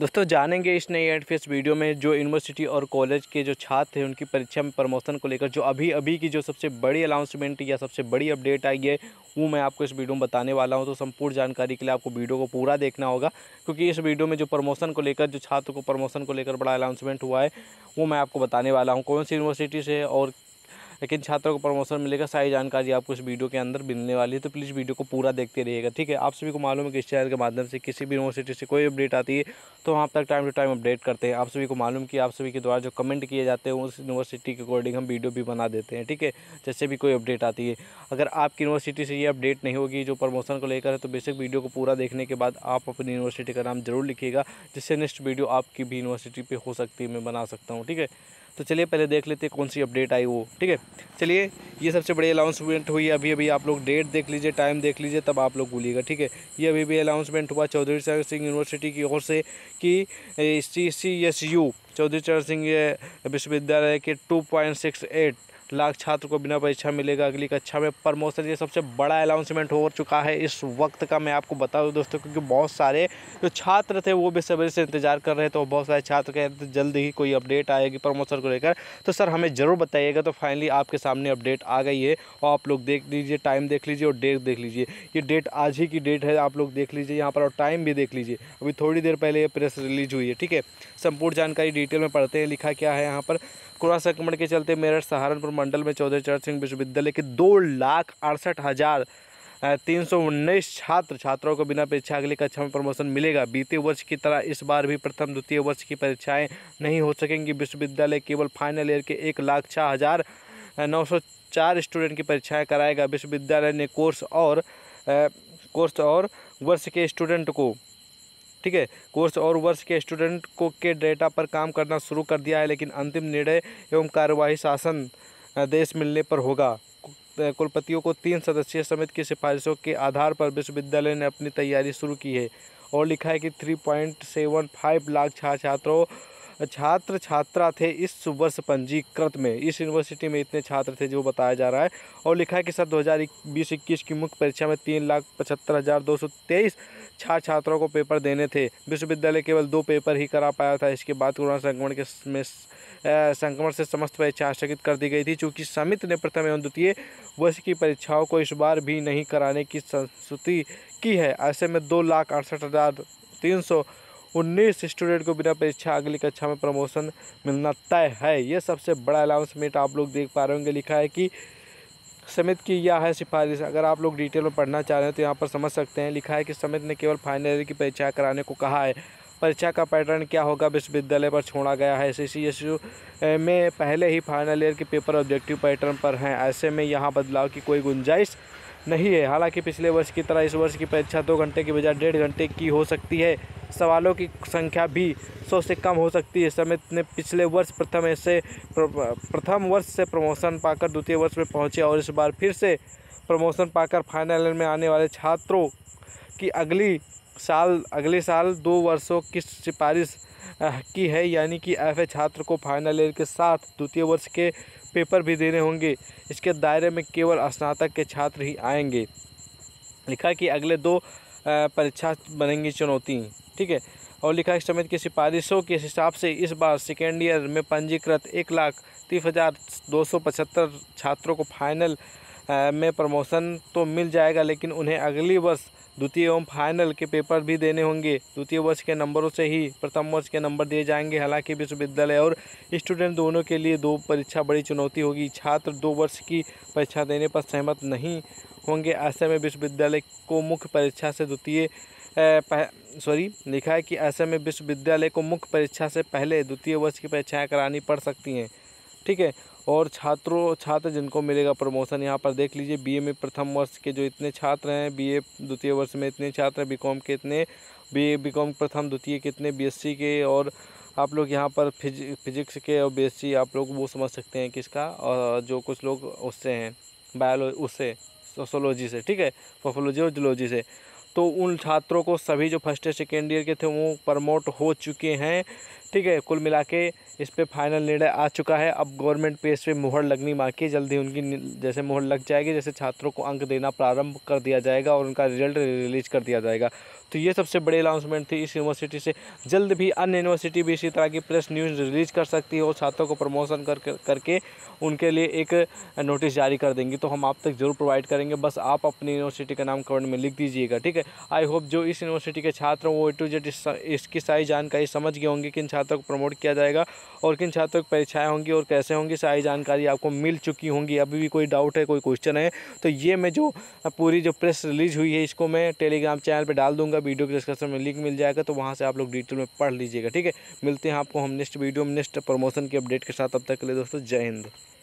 दोस्तों जानेंगे इस नए एड फेस वीडियो में जो यूनिवर्सिटी और कॉलेज के जो छात्र हैं उनकी परीक्षा में प्रमोशन को लेकर जो अभी अभी की जो सबसे बड़ी अनाउंसमेंट या सबसे बड़ी अपडेट आई है वो मैं आपको इस वीडियो में बताने वाला हूँ तो संपूर्ण जानकारी के लिए आपको वीडियो को पूरा देखना होगा क्योंकि इस वीडियो में जो प्रमोशन को लेकर जो छात्र को प्रमोशन को लेकर बड़ा अनाउंसमेंट हुआ है वो मैं आपको बताने वाला हूँ कौन सी यूनिवर्सिटी से और लेकिन छात्रों को प्रमोशन मिलेगा सारी जानकारी आपको इस वीडियो के अंदर मिलने वाली है तो प्लीज़ वीडियो को पूरा देखते रहिएगा ठीक है आप सभी को मालूम है कि इस चैनल के माध्यम से किसी भी यूनिवर्सिटी से कोई अपडेट आती है तो वहाँ तक टाइम टू टाइम अपडेट करते हैं आप सभी को मालूम कि आप सभी के द्वारा जो कमेंट किए जाते हैं उस यूनिवर्सिटी के अकॉर्डिंग हम वीडियो भी बना देते हैं ठीक है जैसे भी कोई अपडेट आती है अगर आपकी यूनिवर्सिटी से ये अपडेट नहीं होगी जो प्रमोशन को लेकर है तो बेसिक वीडियो को पूरा देखने के बाद आप अपनी यूनिवर्सिटी का नाम जरूर लिखिएगा जिससे नेक्स्ट वीडियो आपकी भी यूनिवर्सिटी पर हो सकती है मैं बना सकता हूँ ठीक है तो चलिए पहले देख लेते हैं कौन सी अपडेट आई वो ठीक है चलिए ये सबसे बड़ी अनाउंसमेंट हुई अभी अभी आप लोग डेट देख लीजिए टाइम देख लीजिए तब आप लोग भूलिएगा ठीक है ये अभी भी अनाउंसमेंट हुआ चौधरी चरण सिंह यूनिवर्सिटी की ओर से कि C C S U Chaudhary Charan Singh विश्वविद्यालय के two point six eight lakh छात्र को बिना परीक्षा मिलेगा अगली कक्षा में प्रमोशन ये सबसे बड़ा अनाउंसमेंट हो चुका है इस वक्त का मैं आपको बता दूँ दोस्तों क्योंकि बहुत सारे जो छात्र थे वो बेसब्री से इंतजार कर रहे थे और बहुत सारे छात्र कह रहे थे जल्द ही कोई अपडेट आएगी प्रमोशन को लेकर तो सर हमें ज़रूर बताइएगा तो फाइनली आपके सामने अपडेट आ गई है और आप लोग देख लीजिए टाइम देख लीजिए और डेट देख लीजिए ये डेट आज ही की डेट है आप लोग देख लीजिए यहाँ पर और टाइम भी देख लीजिए अभी थोड़ी देर पहले ये प्रेस रिलीज हुई है ठीक है संपूर्ण जानकारी डिटेल में पढ़ते हैं लिखा क्या है यहाँ पर कोरोना संक्रमण के चलते मेरठ सहारनपुर मंडल में चौधरी चरण सिंह विश्वविद्यालय के दो लाख अड़सठ हज़ार तीन सौ उन्नीस छात्र छात्राओं को बिना परीक्षा अगली कक्षा में प्रमोशन मिलेगा बीते वर्ष की तरह इस बार भी प्रथम द्वितीय वर्ष की परीक्षाएं नहीं हो सकेंगी विश्वविद्यालय केवल फाइनल ईयर के एक लाख छः हज़ार नौ सौ चार स्टूडेंट की परीक्षाएं कराएगा विश्वविद्यालय ने कोर्स और कोर्स और वर्ष के स्टूडेंट को ठीक है कोर्स और वर्ष के स्टूडेंट को के डेटा पर काम करना शुरू कर दिया है लेकिन अंतिम निर्णय एवं कार्यवाही शासन देश मिलने पर होगा कुलपतियों को तीन सदस्यीय समिति की सिफारिशों के आधार पर विश्वविद्यालय ने अपनी तैयारी शुरू की है और लिखा है कि three point seven five lakh छात्र छात्रों छात्र छात्रा थे इस वर्ष पंजीकृत में इस यूनिवर्सिटी में इतने छात्र थे जो बताया जा रहा है और लिखा है कि सर दो हज़ार बीस इक्कीस की मुख्य परीक्षा में तीन लाख पचहत्तर हज़ार दो सौ तेईस छात्र छात्रों को पेपर देने थे विश्वविद्यालय केवल दो पेपर ही करा पाया था इसके बाद कोरोना संक्रमण के में संक्रमण से समस्त परीक्षा स्थगित कर दी गई थी चूँकि समिति ने प्रथम एवं द्वितीय वर्ष की परीक्षाओं को इस बार भी नहीं कराने की संस्तुति की है ऐसे में दो लाख अड़सठ हज़ार तीन सौ उन्नीस स्टूडेंट को बिना परीक्षा अगली कक्षा में प्रमोशन मिलना तय है ये सबसे बड़ा अनाउंसमेंट आप लोग देख पा रहे होंगे लिखा है कि समित की यह है सिफारिश अगर आप लोग डिटेल में पढ़ना चाह रहे हैं तो यहाँ पर समझ सकते हैं लिखा है कि समित ने केवल फाइनल ईयर की परीक्षा कराने को कहा है परीक्षा का पैटर्न क्या होगा विश्वविद्यालय पर छोड़ा गया है एस एस में पहले ही फाइनल ईयर के पेपर ऑब्जेक्टिव पैटर्न पर हैं ऐसे में यहाँ बदलाव की कोई गुंजाइश नहीं है हालांकि पिछले वर्ष की तरह इस वर्ष की परीक्षा दो घंटे की बजाय डेढ़ घंटे की हो सकती है सवालों की संख्या भी सौ से कम हो सकती है समित ने पिछले वर्ष प्रथम ऐसे प्रथम वर्ष से प्रमोशन पाकर द्वितीय वर्ष में पहुंचे और इस बार फिर से प्रमोशन पाकर फाइनल में आने वाले छात्रों की अगली साल अगले साल दो वर्षों की सिफारिश की है यानी कि एफ छात्र को फाइनल ईयर के साथ द्वितीय वर्ष के पेपर भी देने होंगे इसके दायरे में केवल स्नातक के छात्र ही आएंगे लिखा कि अगले दो परीक्षा बनेंगी चुनौती ठीक है और लिखा समिति की सिफारिशों के हिसाब से इस बार सेकेंड ईयर में पंजीकृत एक लाख तीस हज़ार दो सौ पचहत्तर छात्रों को फाइनल में प्रमोशन तो मिल जाएगा लेकिन उन्हें अगली वर्ष द्वितीय एवं फाइनल के पेपर भी देने होंगे द्वितीय वर्ष के नंबरों से ही प्रथम वर्ष के नंबर दिए जाएंगे हालांकि विश्वविद्यालय और स्टूडेंट दोनों के लिए दो परीक्षा बड़ी चुनौती होगी छात्र दो वर्ष की परीक्षा देने पर सहमत नहीं होंगे ऐसे में विश्वविद्यालय को मुख्य परीक्षा से द्वितीय सॉरी लिखा है कि ऐसे में विश्वविद्यालय को मुख्य परीक्षा से पहले द्वितीय वर्ष की परीक्षाएँ करानी पड़ सकती हैं ठीक है और छात्रों छात्र जिनको मिलेगा प्रमोशन यहाँ पर देख लीजिए बीए में प्रथम वर्ष के जो इतने छात्र हैं बीए द्वितीय वर्ष में इतने छात्र हैं बीकॉम के इतने बी बीकॉम प्रथम द्वितीय के इतने बीएससी के और आप लोग यहाँ पर फिज फिजिक्स के और बीएससी आप लोग वो समझ सकते हैं किसका और जो कुछ लोग उससे हैं बायोलॉजी उससे सोशोलॉजी से ठीक है पोफोलॉजी और जुलॉजी से तो उन छात्रों को सभी जो फर्स्ट ईयर सेकेंड ईयर के थे वो प्रमोट हो चुके हैं ठीक है कुल मिला के इस पर फाइनल निर्णय आ चुका है अब गवर्नमेंट पे इस पर मुहर लगनी बाकी जल्दी उनकी जैसे मुहर लग जाएगी जैसे छात्रों को अंक देना प्रारंभ कर दिया जाएगा और उनका रिजल्ट रिलीज कर दिया जाएगा तो ये सबसे बड़ी अनाउंसमेंट थी इस यूनिवर्सिटी से जल्द भी अन्य यूनिवर्सिटी भी इसी तरह की प्रेस न्यूज़ रिलीज कर सकती है और छात्रों को प्रमोशन कर करके उनके लिए एक नोटिस जारी कर देंगी तो हम आप तक ज़रूर प्रोवाइड करेंगे बस आप अपनी यूनिवर्सिटी का नाम कमेंट में लिख दीजिएगा ठीक है ठीक है आई होप जो इस यूनिवर्सिटी के छात्र वो ए टू जेड इसकी सारी जानकारी समझ गए होंगे किन छात्रों को प्रमोट किया जाएगा और किन छात्रों की परीक्षाएँ होंगी और कैसे होंगी सारी जानकारी आपको मिल चुकी होंगी अभी भी कोई डाउट है कोई क्वेश्चन है तो ये मैं जो पूरी जो प्रेस रिलीज हुई है इसको मैं टेलीग्राम चैनल पर डाल दूंगा वीडियो के डिस्क्रिप्शन में लिंक मिल जाएगा तो वहाँ से आप लोग डिटेल में पढ़ लीजिएगा ठीक है मिलते हैं आपको हम नेक्स्ट वीडियो में नेक्स्ट प्रमोशन के अपडेट के साथ अब तक के लिए दोस्तों जय हिंद